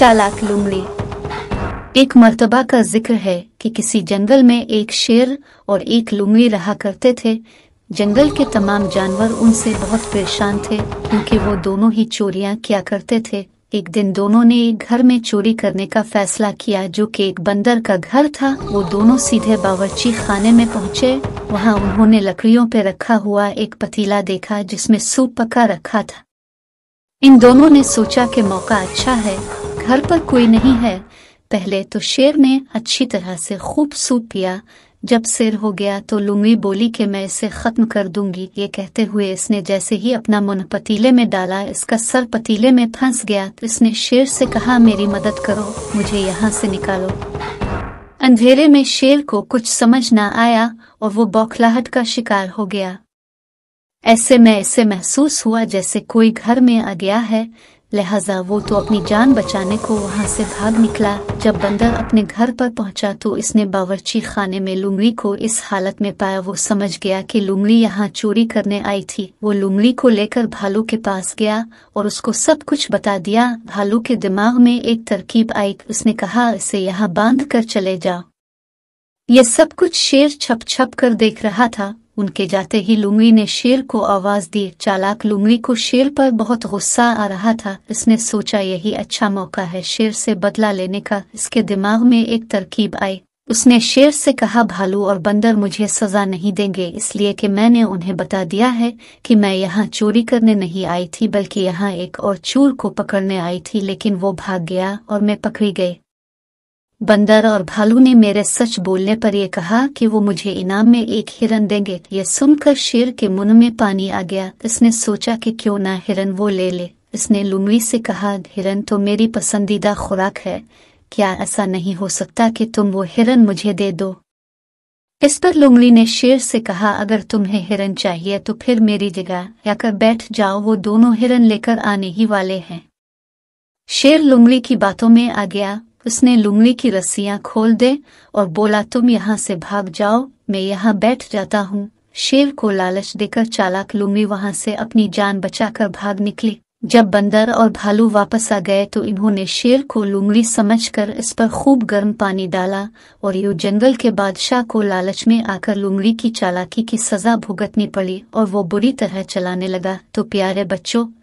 चालाक लुंगड़ी एक मरतबा का जिक्र है कि किसी जंगल में एक शेर और एक लुंगड़ी रहा करते थे जंगल के तमाम जानवर उनसे बहुत परेशान थे क्योंकि वो दोनों ही चोरियां किया करते थे एक दिन दोनों ने एक घर में चोरी करने का फैसला किया जो कि एक बंदर का घर था वो दोनों सीधे बावर्ची खाने में पहुंचे वहां उन्होंने लकड़ियों पर रखा हुआ एक पतीला देखा जिसमें सूप पका रखा था इन दोनों ने सोचा कि मौका अच्छा है घर पर कोई नहीं है पहले तो शेर ने अच्छी तरह से खूब सूप पिया जब सिर हो गया तो लुंगी बोली कि मैं इसे खत्म कर दूंगी ये कहते हुए इसने जैसे ही अपना मुन पतीले में डाला इसका सर पतीले में फंस गया तो इसने शेर से कहा मेरी मदद करो मुझे यहाँ से निकालो अंधेरे में शेर को कुछ समझ न आया और वो बौखलाहट का शिकार हो गया ऐसे में ऐसे महसूस हुआ जैसे कोई घर में आ गया है लिहाजा वो तो अपनी जान बचाने को वहाँ से भाग निकला जब बंदर अपने घर पर पहुँचा तो इसने बावर्ची खाने में लुंगड़ी को इस हालत में पाया वो समझ गया कि लुंगड़ी यहाँ चोरी करने आई थी वो लुंगड़ी को लेकर भालू के पास गया और उसको सब कुछ बता दिया भालू के दिमाग में एक तरकीब आई उसने कहा इसे यहाँ बांध कर चले जाओ ये सब कुछ शेर छप छप कर देख रहा था उनके जाते ही लुंगी ने शेर को आवाज दी चालाक लुंगी को शेर पर बहुत गुस्सा आ रहा था इसने सोचा यही अच्छा मौका है शेर से बदला लेने का इसके दिमाग में एक तरकीब आई उसने शेर से कहा भालू और बंदर मुझे सजा नहीं देंगे इसलिए कि मैंने उन्हें बता दिया है कि मैं यहाँ चोरी करने नहीं आई थी बल्कि यहाँ एक और चूर को पकड़ने आई थी लेकिन वो भाग गया और मैं पकड़ी गई बंदर और भालू ने मेरे सच बोलने पर यह कहा कि वो मुझे इनाम में एक हिरन देंगे ये सुनकर शेर के मुन में पानी आ गया इसने सोचा कि क्यों ना हिरन वो ले ले इसने लुंगी से कहा हिरन तो मेरी पसंदीदा खुराक है क्या ऐसा नहीं हो सकता कि तुम वो हिरन मुझे दे दो इस पर लुमड़ी ने शेर से कहा अगर तुम्हें हिरन चाहिए तो फिर मेरी जगह आकर बैठ जाओ वो दोनों हिरन लेकर आने ही वाले हैं शेर लुमड़ी की बातों में आ गया उसने लुंगड़ी की रस्सियां खोल दे और बोला तुम यहाँ से भाग जाओ मैं यहाँ बैठ जाता हूँ शेर को लालच देकर चालाक लुंगी वहाँ से अपनी जान बचाकर भाग निकली जब बंदर और भालू वापस आ गए तो इन्होंने शेर को लुंगी समझकर इस पर खूब गर्म पानी डाला और यू जंगल के बादशाह को लालच में आकर लुंगी की चालाकी की सजा भुगतनी पड़ी और वो बुरी तरह चलाने लगा तो प्यारे बच्चों